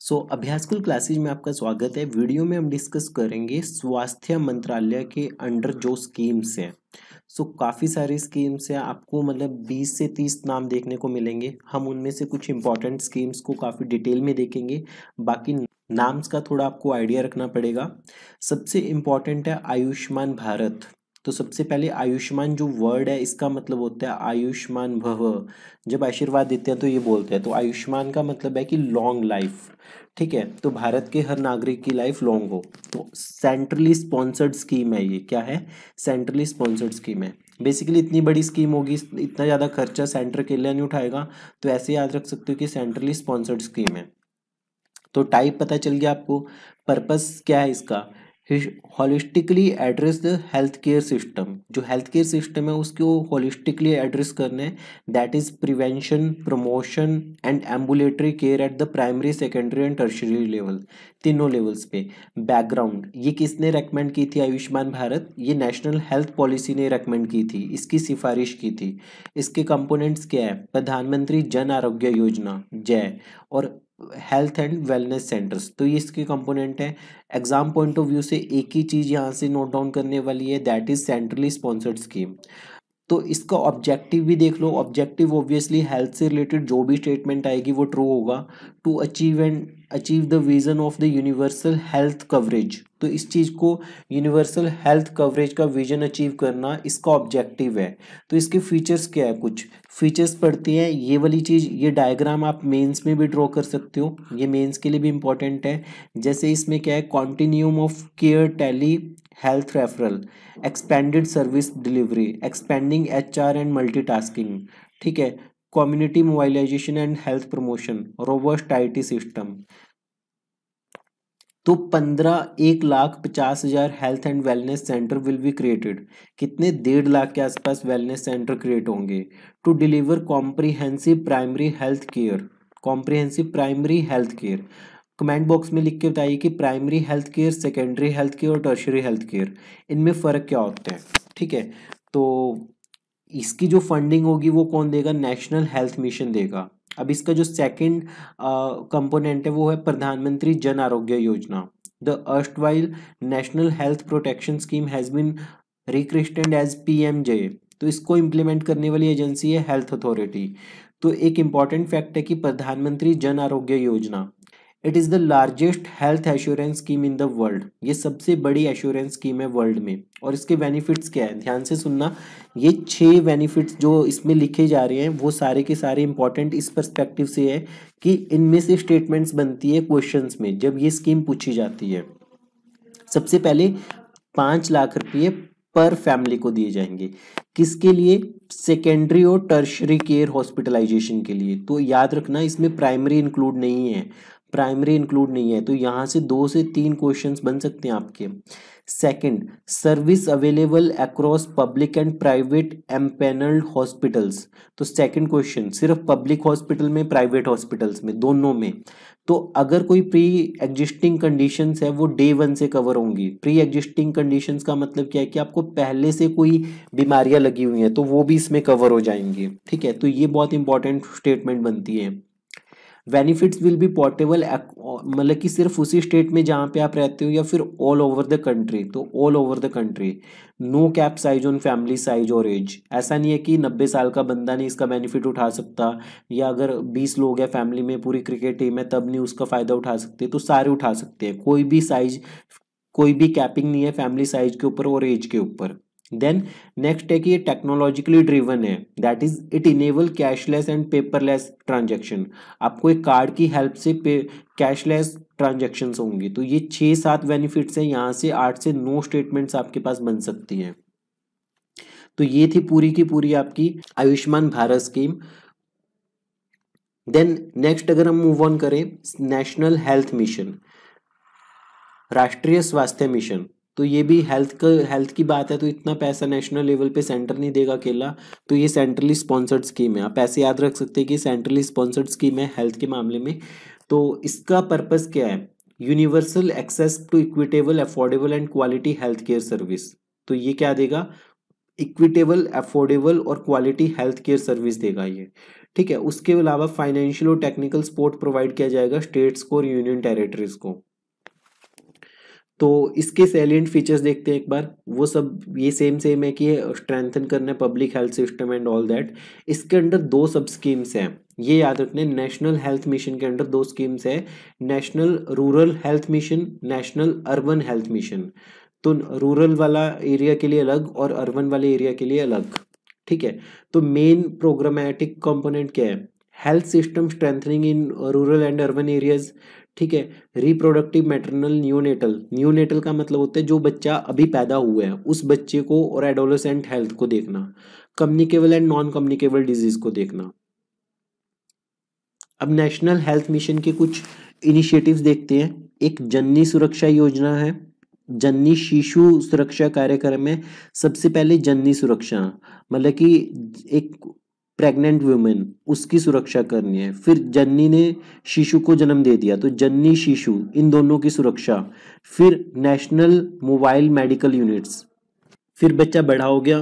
सो so, अभ्यासकुल classes में आपका स्वागत है वीडियो में हम डिस्कस करेंगे स्वास्थ्य मंत्रालय के अंडर जो स्कीम्स हैं सो so, काफ़ी सारी स्कीम्स हैं आपको मतलब 20 से 30 नाम देखने को मिलेंगे हम उनमें से कुछ इंपॉर्टेंट स्कीम्स को काफ़ी डिटेल में देखेंगे बाकी नाम्स का थोड़ा आपको आइडिया रखना पड़ेगा सबसे इम्पॉर्टेंट है आयुष्मान भारत तो सबसे पहले आयुष्मान जो वर्ड है इसका मतलब होता है आयुष्मान भव जब आशीर्वाद देते हैं तो ये बोलते हैं तो आयुष्मान का मतलब है कि लॉन्ग लाइफ ठीक है तो भारत के हर नागरिक की लाइफ लॉन्ग हो तो सेंट्रली स्पॉन्सर्ड स्कीम है ये क्या है सेंट्रली स्पॉन्सर्ड स्कीम है बेसिकली इतनी बड़ी स्कीम होगी इतना ज़्यादा खर्चा सेंटर के लिए नहीं उठाएगा तो ऐसे याद रख सकते हो कि सेंट्रली स्पॉन्सर्ड स्कीम है तो टाइप पता चल गया आपको पर्पस क्या है इसका holistically address the health care system जो हेल्थ केयर सिस्टम है उसको होलिस्टिकली एड्रेस करने हैं that is prevention promotion and ambulatory care at the primary secondary and tertiary level तीनों लेवल्स पे बैकग्राउंड ये किसने रेकमेंड की थी आयुष्मान भारत ये नेशनल हेल्थ पॉलिसी ने रेकमेंड की थी इसकी सिफारिश की थी इसके कंपोनेंट्स क्या है प्रधानमंत्री जन आरोग्य योजना जय और हेल्थ एंड वेलनेस सेंटर्स तो ये इसके कंपोनेंट है एग्जाम पॉइंट ऑफ व्यू से एक ही चीज़ यहाँ से नोट डाउन करने वाली है that is centrally sponsored scheme तो इसका ऑब्जेक्टिव भी देख लो ऑब्जेक्टिव ऑब्वियसली हेल्थ से रिलेटेड जो भी स्टेटमेंट आएगी वो ट्रू होगा to achieve and achieve the vision of the universal health coverage तो इस चीज़ को यूनिवर्सल हेल्थ कवरेज का विजन अचीव करना इसका ऑब्जेक्टिव है तो इसके फीचर्स क्या है कुछ फीचर्स पड़ती हैं ये वाली चीज़ ये डायग्राम आप मेंस में भी ड्रॉ कर सकते हो ये मेंस के लिए भी इम्पॉर्टेंट है जैसे इसमें क्या है continuum of care tele health referral expanded service delivery expanding hr and multitasking ठीक है community mobilization and health promotion robust it system तो पंद्रह एक लाख पचास हज़ार health and wellness centre will be created कितने डेढ़ लाख के आसपास वेलनेस सेंटर क्रिएट होंगे to deliver comprehensive primary health care comprehensive primary health care comment box में लिख के बताइए कि primary health care secondary health care और टर्शरी हेल्थ केयर इनमें फ़र्क क्या होता है ठीक है तो इसकी जो फंडिंग होगी वो कौन देगा नेशनल हेल्थ मिशन देगा अब इसका जो सेकेंड कंपोनेंट है वो है प्रधानमंत्री Jan Arogya Yojana the erstwhile national health protection scheme has been rechristened as P M J तो इसको इम्प्लीमेंट करने वाली एजेंसी है हेल्थ अथॉरिटी तो एक इम्पॉर्टेंट फैक्ट है कि प्रधानमंत्री Jan Arogya Yojana it is the largest health assurance scheme in the world ये सबसे बड़ी एश्योरेंस स्कीम है वर्ल्ड में और इसके बेनिफिट्स क्या है ध्यान से सुनना ये छः बेनिफिट्स जो इसमें लिखे जा रहे हैं वो सारे के सारे इंपॉर्टेंट इस परस्पेक्टिव से है कि इनमें से स्टेटमेंट्स बनती है क्वेश्चन में जब ये स्कीम पूछी जाती है सबसे पहले पाँच लाख रुपये पर फैमिली को दिए जाएंगे किसके लिए सेकेंडरी और टर्शरी केयर हॉस्पिटलाइजेशन के लिए तो याद रखना इसमें प्राइमरी इंक्लूड नहीं है प्राइमरी इंक्लूड नहीं है तो यहाँ से दो से तीन क्वेश्चन बन सकते हैं आपके second service available across public and private empanelled hospitals तो सेकंड क्वेश्चन सिर्फ पब्लिक हॉस्पिटल में प्राइवेट हॉस्पिटल्स में दोनों में तो अगर कोई प्री एग्जिस्टिंग कंडीशन है वो डे वन से कवर होंगी प्री एग्जिस्टिंग कंडीशन का मतलब क्या है कि आपको पहले से कोई बीमारियां लगी हुई हैं तो वो भी इसमें कवर हो जाएंगी ठीक है तो ये बहुत इंपॉर्टेंट स्टेटमेंट बनती है बेनिफिट्स विल बी पोर्टेबल मतलब कि सिर्फ उसी स्टेट में जहाँ पे आप रहते हो या फिर ऑल ओवर द कंट्री तो all over the country no cap size on family size और एज ऐसा नहीं है कि नब्बे साल का बंदा नहीं इसका बेनिफिट उठा सकता या अगर बीस लोग हैं फैमिली में पूरी क्रिकेट टीम है तब नहीं उसका फ़ायदा उठा सकते तो सारे उठा सकते हैं कोई भी साइज कोई भी कैपिंग नहीं है फैमिली साइज के ऊपर और एज के ऊपर देन नेक्स्ट है कि ये टेक्नोलॉजिकली ड्रिवन है that is it enable cashless and paperless transaction आपको एक कार्ड की हेल्प से कैशलेस ट्रांजेक्शन होंगी तो ये छः सात बेनिफिट्स हैं यहाँ से आठ से नौ स्टेटमेंट्स आपके पास बन सकती हैं तो ये थी पूरी की पूरी आपकी Ayushman Bharat scheme then next अगर हम मूव ऑन करें national health mission Rashtriya Swasthya mission तो ये भी हेल्थ का हेल्थ की बात है तो इतना पैसा नेशनल लेवल पे सेंटर नहीं देगा अकेला तो ये सेंट्रली स्पॉन्सर्ड स्कीम है आप पैसे याद रख सकते हैं कि सेंट्रली स्पॉन्सर्ड स्कीम है हेल्थ के मामले में तो इसका पर्पज़ क्या है universal access to equitable affordable and quality health care service तो ये क्या देगा इक्विटेबल अफोर्डेबल और क्वालिटी हेल्थ केयर सर्विस देगा ये ठीक है उसके अलावा फाइनेंशियल और टेक्निकल सपोर्ट प्रोवाइड किया जाएगा स्टेट्स को और यूनियन टेरिटरीज को तो इसके सेलियंट फीचर्स देखते हैं एक बार वो सब ये सेम सेम है कि स्ट्रेंथन करना है public health system and all that इसके अंडर दो सब स्कीम्स हैं ये याद रखने नेशनल हेल्थ मिशन के अंडर दो स्कीम्स है national rural health mission national urban health mission तो रूरल वाला एरिया के लिए अलग और अर्बन वाले एरिया के लिए अलग ठीक है तो मेन प्रोग्रामेटिक कंपोनेंट क्या है health system strengthening in rural and urban areas ठीक है रिप्रोडक्टिव मैटरनल न्यूनेटल न्यूनेटल का मतलब होता है जो बच्चा अभी पैदा हुआ है उस बच्चे को और एडोलोसेंट हेल्थ को देखना communicable and non communicable disease को देखना अब नेशनल हेल्थ मिशन के कुछ इनिशिएटिव्स देखते हैं एक जननी सुरक्षा योजना है जननी शिशु सुरक्षा कार्यक्रम में सबसे पहले जननी सुरक्षा मतलब कि एक प्रेग्नेंट वुमेन उसकी सुरक्षा करनी है फिर जन्नी ने शिशु को जन्म दे दिया तो जन्नी शिशु इन दोनों की सुरक्षा फिर नेशनल मोबाइल मेडिकल यूनिट्स फिर बच्चा बड़ा हो गया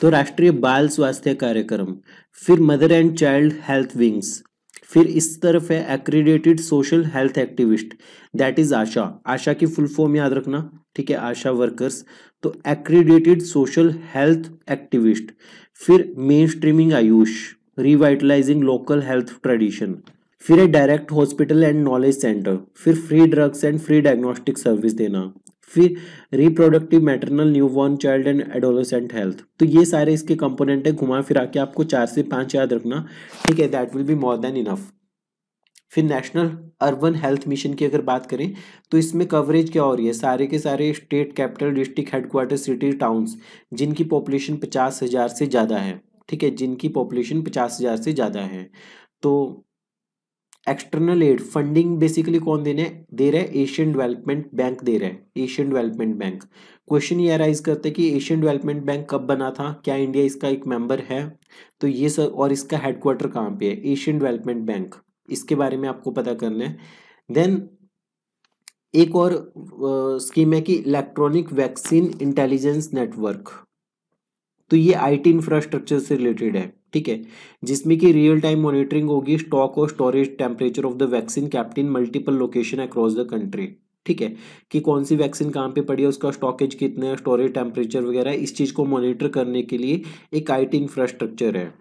तो राष्ट्रीय बाल स्वास्थ्य कार्यक्रम फिर mother and child health wings फिर इस तरफ है accredited social health activist that is ASHA ASHA की फुल फॉर्म याद रखना ठीक है आशा वर्कर्स तो एक्रीडेटेड सोशल हेल्थ एक्टिविस्ट फिर mainstreaming AYUSH revitalising local health tradition फिर है direct hospital and knowledge centre फिर free drugs and free diagnostic service देना फिर reproductive maternal newborn child and adolescent health तो ये सारे इसके कंपोनेंट है घुमा फिरा के आपको चार से पाँच याद रखना ठीक है that will be more than enough फिर नेशनल अर्बन हेल्थ मिशन की अगर बात करें तो इसमें कवरेज क्या हो रही है सारे के सारे state capital district headquarter city towns जिनकी पॉपुलेशन पचास हज़ार से ज़्यादा है ठीक है जिनकी पॉपुलेशन पचास हज़ार से ज़्यादा है तो एक्सटर्नल एड फंडिंग बेसिकली कौन देने दे रहा है एशियन डेवलपमेंट बैंक दे रहे हैं एशियन डेवलपमेंट बैंक क्वेश्चन ये अराइज करते हैं कि एशियन डेवलपमेंट बैंक कब बना था क्या इंडिया इसका एक मेंबर है तो ये सर और इसका हेडक्वार्टर कहाँ पे है एशियन डेवलपमेंट बैंक इसके बारे में आपको पता करना है देन एक और स्कीम है कि इलेक्ट्रॉनिक वैक्सीन इंटेलिजेंस नेटवर्क तो ये आईटी इंफ्रास्ट्रक्चर से रिलेटेड है ठीक है जिसमें कि रियल टाइम मॉनिटरिंग होगी स्टॉक और storage temperature of the vaccine captain multiple location across the country ठीक है कि कौन सी वैक्सीन कहाँ पे पड़ी है उसका स्टॉकेज कितना है स्टोरेज टेम्परेचर वगैरह इस चीज़ को मॉनिटर करने के लिए एक आईटी इंफ्रास्ट्रक्चर है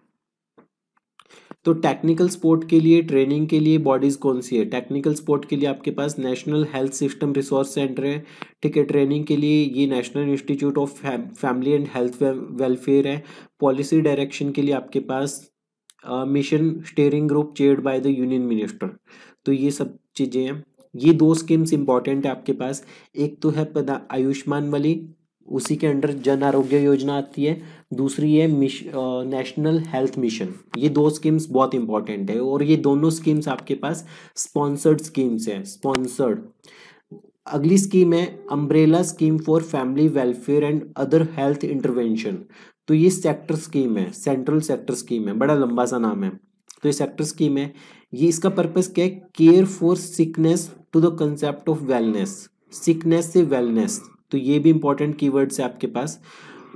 तो टेक्निकल स्पोर्ट के लिए ट्रेनिंग के लिए बॉडीज़ कौन सी है टेक्निकल स्पोर्ट के लिए आपके पास national health system resource centre है ठीक है ट्रेनिंग के लिए ये national institute of family and health welfare है पॉलिसी डायरेक्शन के लिए आपके पास mission steering group chaired by the union minister तो ये सब चीज़ें हैं ये दो स्कीम्स इंपॉर्टेंट है आपके पास एक तो है आयुष्मान वाली उसी के अंडर जन आरोग्य योजना आती है दूसरी है मिश नेशनल हेल्थ मिशन ये दो स्कीम्स बहुत इंपॉर्टेंट है और ये दोनों स्कीम्स आपके पास स्पॉन्सर्ड स्कीम्स हैं स्पॉन्सर्ड अगली स्कीम है umbrella scheme for family welfare and other health intervention तो ये सेक्टर स्कीम है सेंट्रल सेक्टर स्कीम है बड़ा लंबा सा नाम है तो ये सेक्टर स्कीम है ये इसका पर्पज़ क्या है care for sickness to the concept of wellness sickness से वेलनेस तो ये भी इंपॉर्टेंट कीवर्ड्स है आपके पास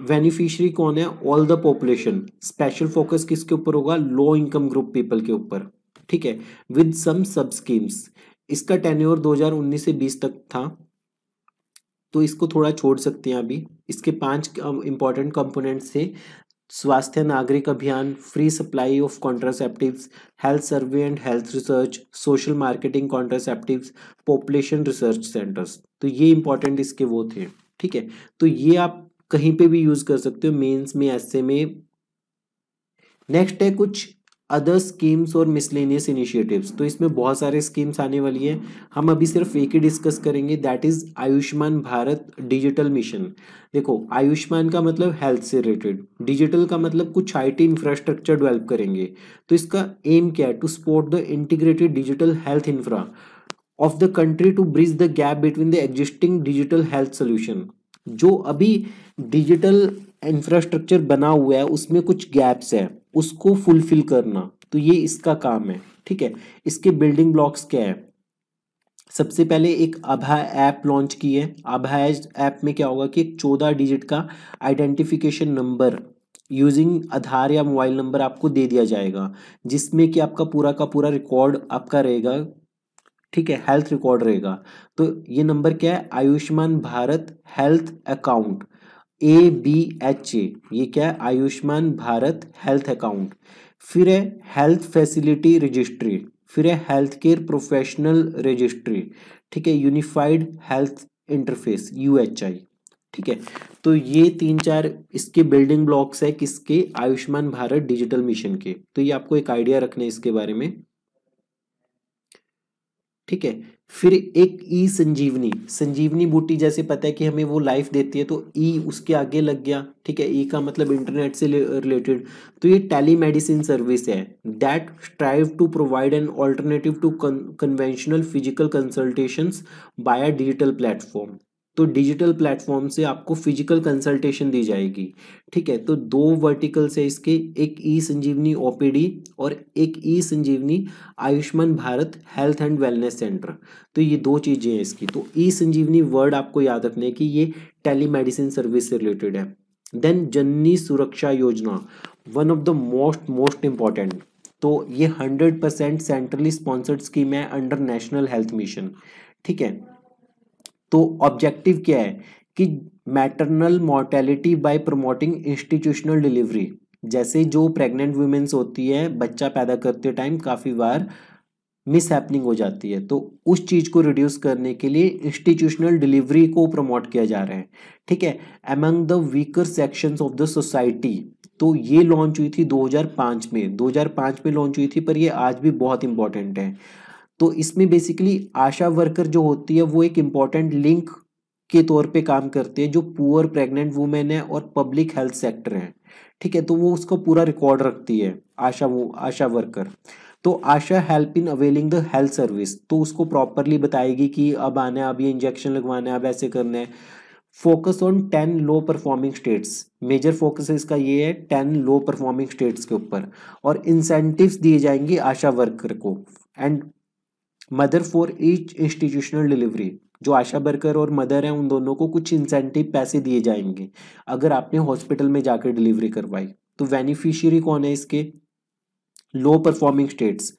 बेनिफिशरी कौन है all the population special focus किसके ऊपर होगा लो इनकम ग्रुप पीपल के ऊपर ठीक है विद सम सब स्कीम्स इसका टेन्योर 2019 से 20 तक था तो इसको थोड़ा छोड़ सकते हैं अभी इसके पांच इंपॉर्टेंट कंपोनेंट्स थे Swasthya Nagrik Abhiyan free supply of contraceptives health survey and health research social marketing contraceptives population research centres तो ये इंपॉर्टेंट इसके वो थे ठीक है तो ये आप कहीं पे भी यूज़ कर सकते हो मेंस में ऐसे में नेक्स्ट है कुछ अदर स्कीम्स और मिसलेनियस इनिशिएटिव्स तो इसमें बहुत सारे स्कीम्स आने वाली हैं हम अभी सिर्फ एक ही डिस्कस करेंगे that is Ayushman Bharat digital mission देखो आयुष्मान का मतलब हेल्थ से रिलेटेड डिजिटल का मतलब कुछ आईटी इंफ्रास्ट्रक्चर डेवलप करेंगे तो इसका एम क्या है to support the integrated digital health infra of the country to bridge the gap between the existing digital health solution जो अभी डिजिटल इंफ्रास्ट्रक्चर बना हुआ है उसमें कुछ गैप्स है उसको फुलफिल करना तो ये इसका काम है ठीक है इसके बिल्डिंग ब्लॉक्स क्या है सबसे पहले एक अभा ऐप लॉन्च की है अभा ऐप में क्या होगा कि एक चौदह डिजिट का आइडेंटिफिकेशन नंबर यूजिंग आधार या मोबाइल नंबर आपको दे दिया जाएगा जिसमें कि आपका पूरा का पूरा रिकॉर्ड आपका रहेगा ठीक है हेल्थ रिकॉर्ड रहेगा तो ये नंबर क्या है Ayushman Bharat health account A B H A ये क्या है आयुष्मान भारत हेल्थ अकाउंट फिर है हेल्थ फैसिलिटी रजिस्ट्री फिर है हेल्थ केयर प्रोफेशनल रजिस्ट्री ठीक है unified health interface U H I ठीक है तो ये तीन चार इसके बिल्डिंग ब्लॉक्स है किसके आयुष्मान भारत डिजिटल मिशन के तो ये आपको एक आइडिया रखना है इसके बारे में ठीक है फिर एक ई संजीवनी संजीवनी बूटी जैसे पता है कि हमें वो लाइफ देती है तो ई उसके आगे लग गया ठीक है ई e का मतलब इंटरनेट से रिलेटेड तो ये टेली मेडिसिन सर्विस है that strive to provide an alternative to conventional physical consultations by digital platform तो डिजिटल प्लेटफॉर्म से आपको फिजिकल कंसल्टेशन दी जाएगी ठीक है तो दो वर्टिकल्स है इसके एक ई संजीवनी ओपीडी और एक e Sanjeevani Ayushman Bharat health and wellness centre तो ये दो चीज़ें हैं इसकी तो ई संजीवनी वर्ड आपको याद रखने की ये टेलीमेडिसिन सर्विस से रिलेटेड है then Janani Suraksha Yojana one of the most most important तो ये hundred percent centrally sponsored scheme है अंडर नेशनल हेल्थ मिशन ठीक है तो ऑब्जेक्टिव क्या है कि maternal mortality by promoting institutional delivery जैसे जो प्रेग्नेंट वुमेन्स होती है बच्चा पैदा करते टाइम काफ़ी बार मिस हैपनिंग हो जाती है तो उस चीज़ को रिड्यूस करने के लिए इंस्टीट्यूशनल डिलीवरी को प्रमोट किया जा रहा है ठीक है among the weaker sections of the society तो ये लॉन्च हुई थी 2005 में 2005 में लॉन्च हुई थी पर ये आज भी बहुत इंपॉर्टेंट है तो इसमें बेसिकली आशा वर्कर जो होती है वो एक इम्पॉर्टेंट लिंक के तौर पे काम करती है जो पुअर प्रेग्नेंट वुमेन है और पब्लिक हेल्थ सेक्टर है ठीक है तो वो उसको पूरा रिकॉर्ड रखती है आशा वो आशा वर्कर तो ASHA help in availing the health service तो उसको प्रॉपरली बताएगी कि अब आना है अब ये इंजेक्शन लगवाना है अब ऐसे करना है focus on ten low performing states major focus इसका ये है टेन लो परफॉर्मिंग स्टेट्स के ऊपर और इंसेंटिव्स दिए जाएंगे आशा वर्कर को and mother for each institutional delivery जो आशा वर्कर और मदर हैं उन दोनों को कुछ इंसेंटिव पैसे दिए जाएंगे अगर आपने हॉस्पिटल में जाकर डिलीवरी करवाई तो बेनिफिशियरी कौन है इसके low performing states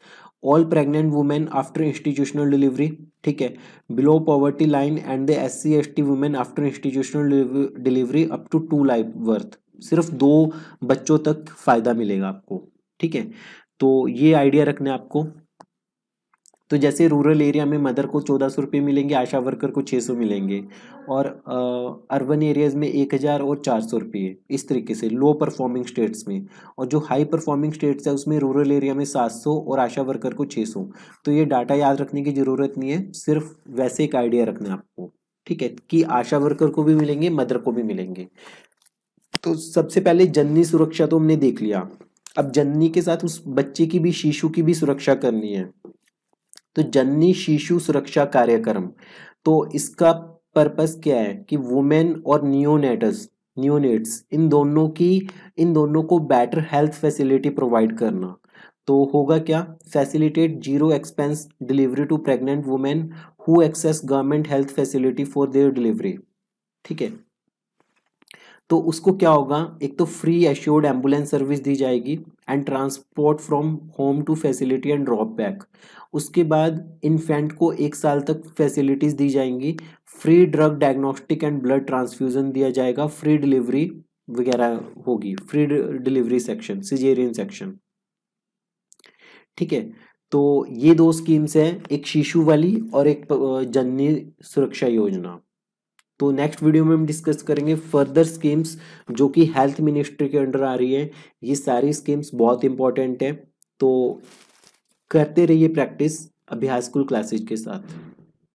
all pregnant women after institutional delivery ठीक है below poverty line and the S C S T women after institutional delivery up to two live births सिर्फ दो बच्चों तक फ़ायदा मिलेगा आपको ठीक है तो ये आइडिया रखना है आपको तो जैसे रूरल एरिया में मदर को चौदह सौ रुपये मिलेंगे आशा वर्कर को छः सौ मिलेंगे और अर्बन एरियाज़ में एक हज़ार और चार सौ रुपये इस तरीके से लो परफॉर्मिंग स्टेट्स में और जो हाई परफॉर्मिंग स्टेट्स है उसमें रूरल एरिया में सात सौ और आशा वर्कर को छः सौ तो ये डाटा याद रखने की ज़रूरत नहीं है सिर्फ वैसे एक आइडिया रखना है आपको ठीक है कि आशा वर्कर को भी मिलेंगे मदर को भी मिलेंगे तो सबसे पहले जननी सुरक्षा तो हमने देख लिया अब जननी के साथ उस बच्चे की भी शिशु की भी सुरक्षा करनी है तो जननी शिशु सुरक्षा कार्यक्रम तो इसका पर्पस क्या है कि वुमेन और न्योनेटस न्योनेट्स इन दोनों की इन दोनों को बेटर हेल्थ फैसिलिटी प्रोवाइड करना तो होगा क्या facilitate zero expense delivery to pregnant women who access government health facility for their delivery ठीक है तो उसको क्या होगा एक तो फ्री एश्योर्ड एम्बुलेंस सर्विस दी जाएगी and transport from home to facility and drop back उसके बाद इन्फेंट को एक साल तक फैसिलिटीज़ दी जाएंगी free drug diagnostic and blood transfusion दिया जाएगा फ्री डिलीवरी वगैरह होगी free delivery section caesarean section ठीक है तो ये दो स्कीम्स हैं एक शिशु वाली और एक जननी सुरक्षा योजना तो नेक्स्ट वीडियो में हम डिस्कस करेंगे फर्दर स्कीम्स जो कि हेल्थ मिनिस्ट्री के अंडर आ रही है ये सारी स्कीम्स बहुत इंपॉर्टेंट है तो करते रहिए प्रैक्टिस अभी हाई स्कूल क्लासेज के साथ